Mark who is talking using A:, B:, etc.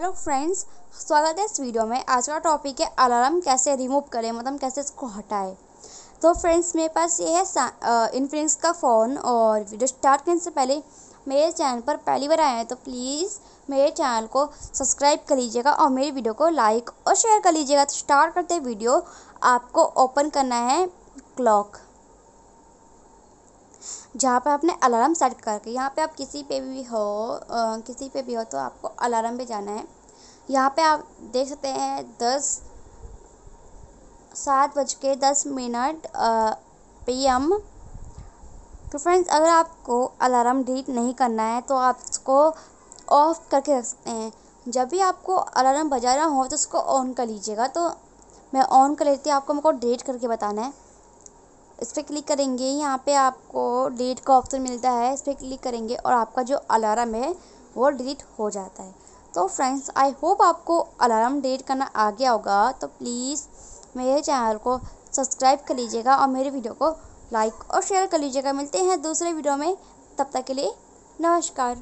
A: hello friends स्वागत है इस वीडियो में आज का टॉपिक है अलार्म कैसे रिमूव करें मतलब कैसे इसको हटाएं तो फ्रेंड्स मेरे पास ये है इनफ्लिक्स का फ़ोन और वीडियो स्टार्ट करने से पहले मेरे चैनल पर पहली बार आए हैं तो प्लीज़ मेरे चैनल को सब्सक्राइब कर लीजिएगा और मेरी वीडियो को लाइक और शेयर कर लीजिएगा तो स्टार्ट करते वीडियो आपको ओपन करना है क्लॉक जहाँ पर आपने अलार्म सेट करके यहाँ पे आप किसी पे भी हो आ, किसी पे भी हो तो आपको अलार्म पे जाना है यहाँ पे आप देख सकते हैं दस सात बज के दस मिनट पी एम तो फ्रेंड्स अगर आपको अलार्म डिलीट नहीं करना है तो आप उसको ऑफ करके रख सकते हैं जब भी आपको अलार्म बजाना हो तो उसको ऑन कर लीजिएगा तो मैं ऑन कर लेती हूँ आपको मेरे को डिलीट करके बताना है इस पर क्लिक करेंगे यहाँ पे आपको डिलीट का ऑप्शन मिलता है इस पर क्लिक करेंगे और आपका जो अलार्म है वो डिलीट हो जाता है तो फ्रेंड्स आई होप आपको अलार्म डिलीट करना आ गया होगा तो प्लीज़ मेरे चैनल को सब्सक्राइब कर लीजिएगा और मेरे वीडियो को लाइक और शेयर कर लीजिएगा मिलते हैं दूसरे वीडियो में तब तक के लिए नमस्कार